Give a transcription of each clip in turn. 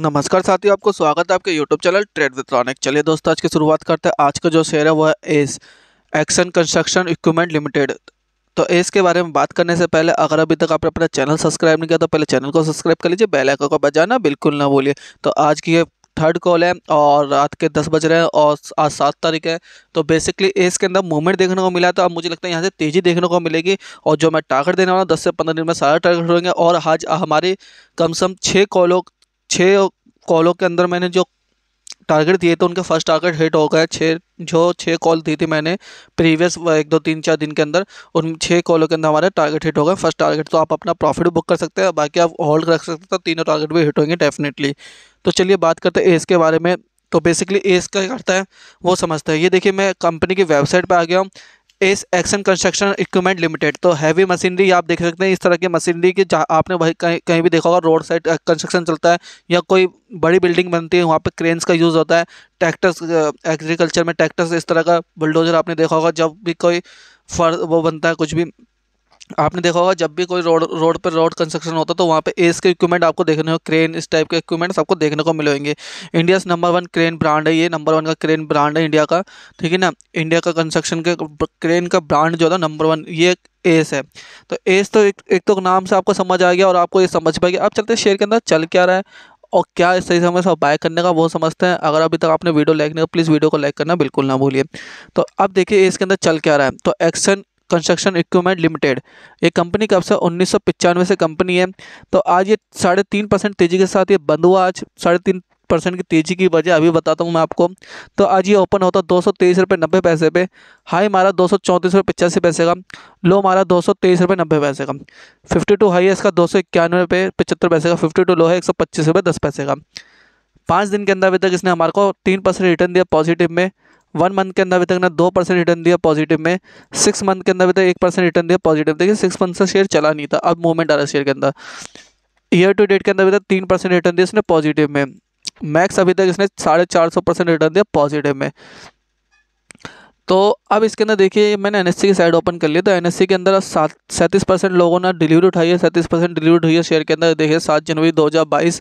नमस्कार साथियों आपको स्वागत है आपके यूट्यूब चैनल ट्रेड वित्रॉनिक चलिए दोस्तों आज की शुरुआत करते हैं आज का जो शेयर है वह ACE action construction equipment limited तो एस के बारे में बात करने से पहले अगर अभी तक आपने अपना चैनल सब्सक्राइब नहीं किया तो पहले चैनल को सब्सक्राइब कर लीजिए बेलाइक को बजाना बिल्कुल ना बोलिए तो आज की ये थर्ड कॉल है और रात के दस बज रहे हैं और आज सात तारीख है तो बेसिकली इसके अंदर मूवमेंट देखने को मिला तो अब मुझे लगता है यहाँ से तेज़ी देखने को मिलेगी और जो मैं टारगेट देने वाला हूँ दस से पंद्रह दिन में सारा टारगेट होंगे और आज हमारी कम से कम छः कॉलों छः कॉलों के अंदर मैंने जो टारगेट दिए थे उनके फर्स्ट टारगेट हिट हो गए छः जो छः कॉल दी थी मैंने प्रीवियस एक दो तीन चार दिन के अंदर उन छः कॉलों के अंदर हमारे टारगेट हिट हो गए फर्स्ट टारगेट तो आप अपना प्रॉफिट बुक कर सकते हैं बाकी आप होल्ड रख सकते हैं तो तीनों टारगेट भी हिट होंगे डेफिनेटली तो चलिए बात करते हैं एस के बारे में तो बेसिकली एस का करता है वो समझता है ये देखिए मैं कंपनी की वेबसाइट पर आ गया हूँ इस एक्शन कंस्ट्रक्शन इक्विपमेंट लिमिटेड तो हैवी मशीनरी आप देख सकते हैं इस तरह की मशीनरी की जहाँ आपने वही कहीं कहीं भी देखा होगा रोड साइड कंस्ट्रक्शन चलता है या कोई बड़ी बिल्डिंग बनती है वहाँ पे क्रेन्स का यूज़ होता है ट्रैक्टर्स एग्रीकल्चर uh, में ट्रैक्टर्स इस तरह का बुलडोजर आपने देखा होगा जब भी कोई फर वो बनता है कुछ भी आपने देखा होगा जब भी कोई रोड रोड पर रोड कंस्ट्रक्शन होता है तो वहाँ पे एस के इक्विपमेंट आपको देखने को क्रेन इस टाइप के इक्विपमेंट आपको देखने को मिलेंगे India number one crane brand है ये नंबर वन का क्रेन ब्रांड है इंडिया का ठीक है ना इंडिया का कंस्ट्रक्शन के क्रेन का ब्रांड जो है नंबर वन ये एस है तो एस तो एक, एक तो नाम से आपको समझ आ गया और आपको ये समझ पाएगी अब चलते हैं शेयर के अंदर चल क्या रहा है और क्या सही समय से बाय करने का वो समझते हैं अगर अभी तक आपने वीडियो लाइक नहीं प्लीज़ वीडियो को लाइक करना बिल्कुल ना भूलिए तो अब देखिए इसके अंदर चल क्या रहा है तो एक्शन कंस्ट्रक्शन इक्विपमेंट लिमिटेड ये कंपनी कब से उन्नीस से कंपनी है तो आज ये साढ़े तीन परसेंट तेज़ी के साथ ये बंद हुआ आज साढ़े तीन परसेंट की तेज़ी की वजह अभी बताता हूँ मैं आपको तो आज ये ओपन होता दो सौ तेईस रुपये नब्बे पैसे पे हाई मारा दो सौ चौंतीस रुपये पचासी पैसे का लो मारा दो सौ तेईस रुपये नब्बे पैसे का फिफ्टी टू हाई है इसका दो सौ इक्यानवे रुपये पचहत्तर पैसे का फिफ्टी टू लो है एक सौ पच्चीस रुपये दस पैसे का पाँच दिन के अंदर अभी तक इसने हमारे को तीन परसेंट रिटर्न दिया पॉजिटिव में वन मंथ के अंदर अभी तक ना दो परसेंट रिटर्न दिया पॉजिटिव में सिक्स मंथ के अंदर अभी तक एक परसेंट रिटर्न दिया पॉजिटिव देखिए सिक्स मंथ से शेयर चला नहीं था अब मूवमेंट आ रहा है शेयर के अंदर ईयर टू डेट के अंदर अभी तक तीन परसेंट रिटर्न दिया इसने पॉजिटिव में मैक्स अभी तक इसने साढ़े चार सौ परसेंट रिटर्न दिया पॉजिटिव में तो अब इसके अंदर देखिए मैंने एन की साइड ओपन कर लिया तो एन के अंदर सात सैंतीस परसेंट लोगों ने डिलीवरी उठाई है सैंतीस परसेंट डिलीवरी हुई है शेयर के अंदर देखिए सात जनवरी दो बाईस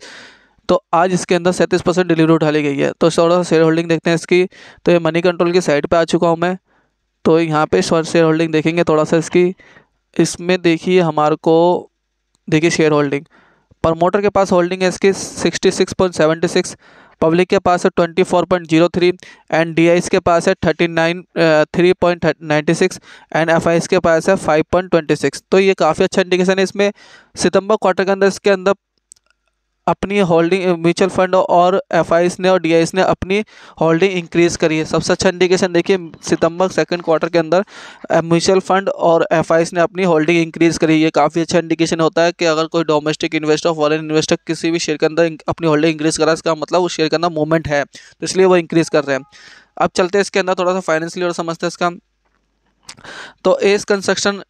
तो आज इसके अंदर सैंतीस परसेंट डिलीवरी उठा ली गई है तो थोड़ा सा शेयर होल्डिंग देखते हैं इसकी तो ये मनी कंट्रोल की साइड पर आ चुका हूँ मैं तो यहाँ पे शेयर होल्डिंग देखेंगे थोड़ा सा इसकी इसमें देखिए हमारे को देखिए शेयर होल्डिंग प्रमोटर के पास होल्डिंग है इसकी sixty six point seventy six public के पास है twenty four point zero three and D के पास है thirty nine three point ninety six and F के पास है फाइव पॉइंट ट्वेंटी सिक्स तो ये काफ़ी अच्छा इंडिकेशन है इसमें सितंबर क्वार्टर के अंदर इसके अंदर अपनी होल्डिंग म्यूचुअल फंड और एफ ने और डी ने अपनी होल्डिंग इंक्रीज करी है सबसे अच्छा इंडिकेशन देखिए सितंबर सेकंड क्वार्टर के अंदर म्यूचुअल फंड और एफ ने अपनी होल्डिंग इंक्रीज करी ये काफ़ी अच्छा इंडिकेशन होता है कि अगर कोई डोमेस्टिक इन्वेस्टर फॉरन इन्वेस्टर किसी भी शेयर के अंदर अपनी होल्डिंग इंक्रीज करा इसका मतलब उस शेयर के अंदर मूवमेंट है तो इसलिए वो इंक्रीज़ कर रहे हैं अब चलते हैं इसके अंदर थोड़ा सा फाइनेंशियली और समझते हैं इसका तो एस कंस्ट्रक्शन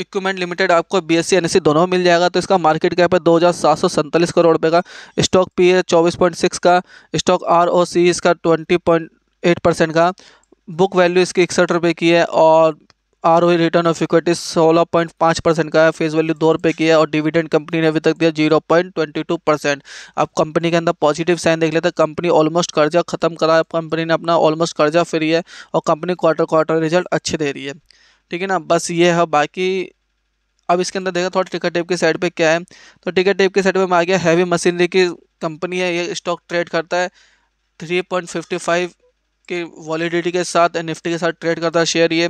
इक्विपमेंट लिमिटेड आपको बी एस सी दोनों मिल जाएगा तो इसका मार्केट कैप है दो हज़ार सात सौ सैंतालीस करोड़ रुपये का स्टॉक पी है चौबीस पॉइंट सिक्स का स्टॉक आर ओ सी इसका ट्वेंटी पॉइंट एट परसेंट का बुक वैल्यू इसकी इकसठ रुपये की है और R O e return of equity सोलह पॉइंट पाँच परसेंट का है फेस वैल्यू दो रुपये की है और डिविडेंड कंपनी ने अभी तक दिया zero point twenty two percent अब कंपनी के अंदर पॉजिटिव साइन देख लेते हैं कंपनी ऑलमोस्ट कर्जा खत्म करा है कंपनी ने अपना ऑलमोस्ट कर्जा फ्री है और कंपनी क्वार्टर क्वार्टर रिजल्ट अच्छे दे रही है ठीक है ना बस ये है बाकी अब इसके अंदर देखा थोड़ा टिकट टेप की साइड पे क्या है तो टिकट टेप की साइड पे मैं आ गया हैवी मशीनरी की कंपनी है ये स्टॉक ट्रेड करता है थ्री पॉइंट फिफ्टी फाइव की वॉलीडिटी के साथ निफ्टी के साथ ट्रेड करता है शेयर ये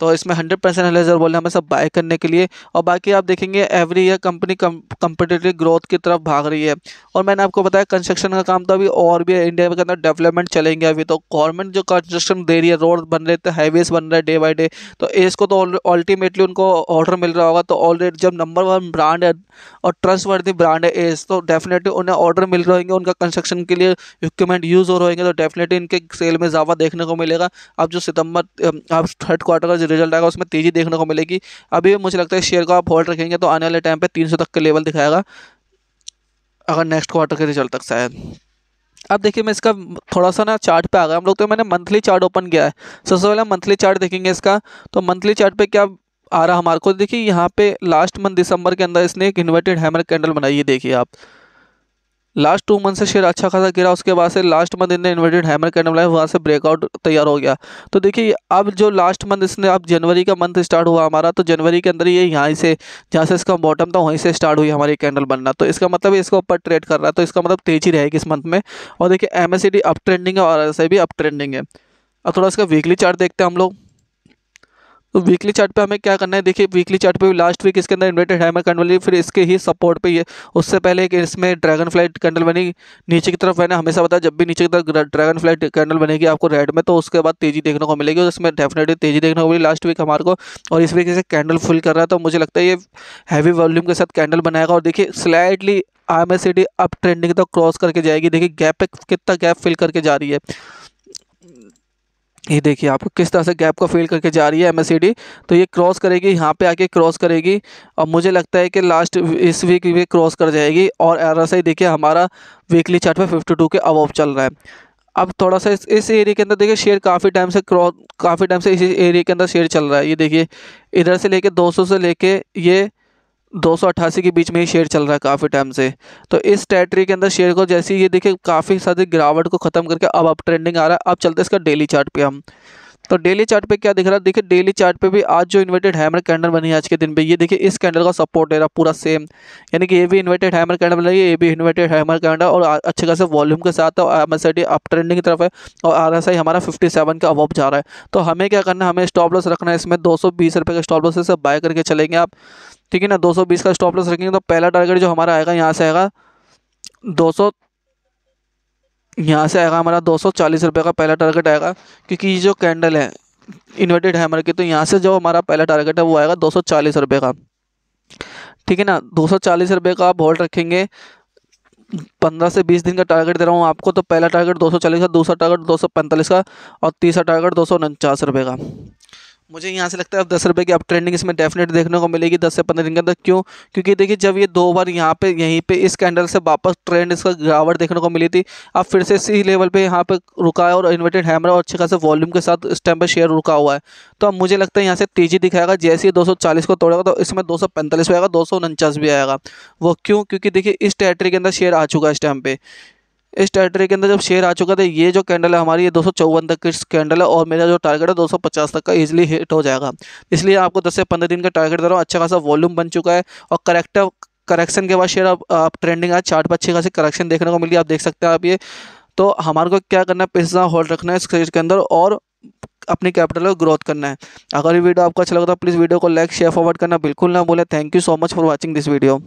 तो इसमें हंड्रेड परसेंट एनालाइजर बोल रहे हैं सब बाय करने के लिए और बाकी आप देखेंगे every year company competitive growth की तरफ भाग रही है और मैंने आपको बताया कंस्ट्रक्शन का काम तो अभी और भी इंडिया के अंदर डेवलपमेंट चलेंगे अभी तो गवर्नमेंट जो कंस्ट्रक्शन दे रही है रोड बन रहे थे तो हाईवेज बन रहे डे बाई डे तो इसको तो अल्टीमेटली उनको ऑर्डर मिल रहा होगा तो ऑलरेडी जब नंबर वन ब्रांड है और ट्रस्टवर्दी ब्रांड है एस तो डेफिनेटली उन्हें ऑर्डर मिल रहे होंगे उनका कंस्ट्रक्शन के लिए इक्विपमेंट यूज़ हो रहेंगे तो डेफिनेटली इनके सेल में इजाफा देखने को मिलेगा अब जो सितंबर अब थर्ड क्वार्टर का जो रिजल्ट आएगा उसमें तेज़ी देखने को मिलेगी अभी मुझे लगता है शेयर को आप होल्ड रखेंगे तो आने वाले टाइम पर तीन तक के लेवल दिखाएगा अगर नेक्स्ट क्वार्टर के रिजल्ट तक शायद अब देखिए मैं इसका थोड़ा सा ना चार्ट पे आ गया हम लोग तो मैंने मंथली चार्ट ओपन किया है सबसे पहले मंथली चार्ट देखेंगे इसका तो मंथली चार्ट पे क्या आ रहा हमारे को देखिए यहाँ पे लास्ट मंथ दिसंबर के अंदर इसने एक इन्वर्टेड हैमर कैंडल बनाई है देखिए आप लास्ट टू मंथ से शेयर अच्छा खासा गिरा उसके बाद से लास्ट मंथ इन्हें इन्वर्टेड हैमर कैंडल बनाया वहाँ से ब्रेकआउट तैयार हो गया तो देखिए अब जो लास्ट मंथ इसने अब जनवरी का मंथ स्टार्ट हुआ हमारा तो जनवरी के अंदर ये यहाँ से जहाँ से इसका बॉटम था वहीं से स्टार्ट हुई हमारी कैंडल बनना तो इसका मतलब इसको ऊपर ट्रेड कर रहा है तो इसका मतलब तेज़ी रहेगी इस मंथ में और देखिए एम अप ट्रेंडिंग है और ऐसे भी अप ट्रेंडिंग है अब थोड़ा इसका वीकली चार्ट देखते हैं हम लोग तो वीकली चार्ट पे हमें क्या करना है देखिए वीकली चार्ट पे भी लास्ट वीक इसके अंदर इन्वर्टेड हैमर कैंडल बनी फिर इसके ही सपोर्ट पे ये उससे पहले एक इसमें ड्रैगन फ्लाइट कैंडल बनी नीचे की तरफ मैंने हमेशा बताया जब भी नीचे की तरफ ड्रैगन फ्लाइट कैंडल बनेगी आपको रेड में तो उसके बाद तेजी देखने को मिलेगी और इसमें डेफिनेटली तेजी देखने को मिली लास्ट वीक हमारे को और इस वीक इसे कैंडल फुल कर रहा है तो मुझे लगता है ये हैवी वॉल्यूम के साथ कैंडल बनाएगा और देखिए slightly I am up trending तक क्रॉस करके जाएगी देखिए गैप कितना गैप फिल करके जा रही है ये देखिए आप किस तरह से गैप को फील करके जा रही है एम तो ये क्रॉस करेगी यहाँ पे आके क्रॉस करेगी और मुझे लगता है कि लास्ट इस वीक भी क्रॉस कर जाएगी और एस देखिए हमारा वीकली चार्ट पे 52 के अबव चल रहा है अब थोड़ा सा इस, इस एरिया के अंदर देखिए शेयर काफ़ी टाइम से क्रॉस काफ़ी टाइम से इस एरिया के अंदर शेयर चल रहा है ये देखिए इधर से लेके 200 से लेके ये दो के बीच में ही शेयर चल रहा है काफ़ी टाइम से तो इस टैटरी के अंदर शेयर को जैसे ये देखिए काफ़ी सारी गिरावट को ख़त्म करके अब अब ट्रेंडिंग आ रहा है अब चलते हैं इसका डेली चार्ट पे हम तो डेली चार्ट पे क्या दिख रहा है देखिए डेली चार्ट पे भी आज जो इन्वर्टेड हैमर कैंडल बनी है आज के दिन पे ये देखिए इस कैंडल का सपोर्ट दे रहा पूरा सेम यानी कि ये भी इन्वर्टेड हैमर कैंडल बन रही है ये भी इन्वर्टेड हैमर कैंडल और अच्छे खासे वॉल्यूम के साथ एम एस अप ट्रेंडिंग की तरफ है और आर एस आई हमारा फिफ्टी सेवन का अवॉप जा रहा है तो हमें क्या करना है हमें स्टॉप लॉस रखना है इसमें दो सौ बीस रुपये का स्टॉप लॉस से बाय करके चलेंगे आप ठीक है ना दो सौ बीस का स्टॉप लॉस रखेंगे तो पहला टारगेट जो हमारा आएगा यहाँ से आएगा दो सौ यहाँ से आएगा हमारा दो सौ चालीस रुपये का पहला टारगेट आएगा क्योंकि ये जो कैंडल है इन्वर्टेड हैमर की तो यहाँ से जो हमारा पहला टारगेट है वो आएगा दो सौ चालीस रुपये का ठीक है ना दो सौ चालीस रुपये का आप होल्ड रखेंगे पंद्रह से बीस दिन का टारगेट दे रहा हूँ आपको तो पहला टारगेट दो सौ चालीस का दूसरा टारगेट दो सौ पैंतालीस का और तीसरा टारगेट दो सौ उनचास रुपये का मुझे यहाँ से लगता है अब दस रुपये की अब ट्रेंडिंग इसमें डेफिनेट देखने को मिलेगी दस से पंद्रह दिन के अंदर क्यों क्योंकि देखिए जब ये दो बार यहाँ पे यहीं पे इस कैंडल से वापस ट्रेंड इसका गिरावट देखने को मिली थी अब फिर से इसी लेवल पे यहाँ पे रुका है और इन्वर्टेड हैमर और अच्छे खासे वॉल्यूम के साथ इस टाइम पर शेयर रुका हुआ है तो अब मुझे लगता है यहाँ से तेज़ी दिखाएगा जैसे ही दो को तोड़ेगा तो इसमें दो भी आएगा दो भी आएगा वो क्यों क्योंकि देखिए इस टेरेटरी के अंदर शेयर आ चुका है इस टाइम पर इस टेरिटरी के अंदर जब शेयर आ चुका था तो ये जो कैंडल है हमारी ये दो तक की कैंडल है और मेरा जो टारगेट है 250 तक का इजीली हिट हो जाएगा इसलिए आपको 10 से 15 दिन का टारगेट दे रहा हूँ अच्छा खासा वॉल्यूम बन चुका है और करेक्ट करेक्शन के बाद शेयर आप, आप ट्रेंडिंग आज चार्ट पर अच्छी खासी करेक्शन देखने को मिली आप देख सकते हैं आप ये तो हमारे को क्या करना है पैसा होल्ड रखना है इस के अंदर और अपनी कैपिटल को ग्रोथ करना है अगर ये वीडियो आपको अच्छा लगता है प्लीज़ वीडियो को लाइक शेयर फॉरवर्ड करना बिल्कुल ना भूलें thank you so much for watching this video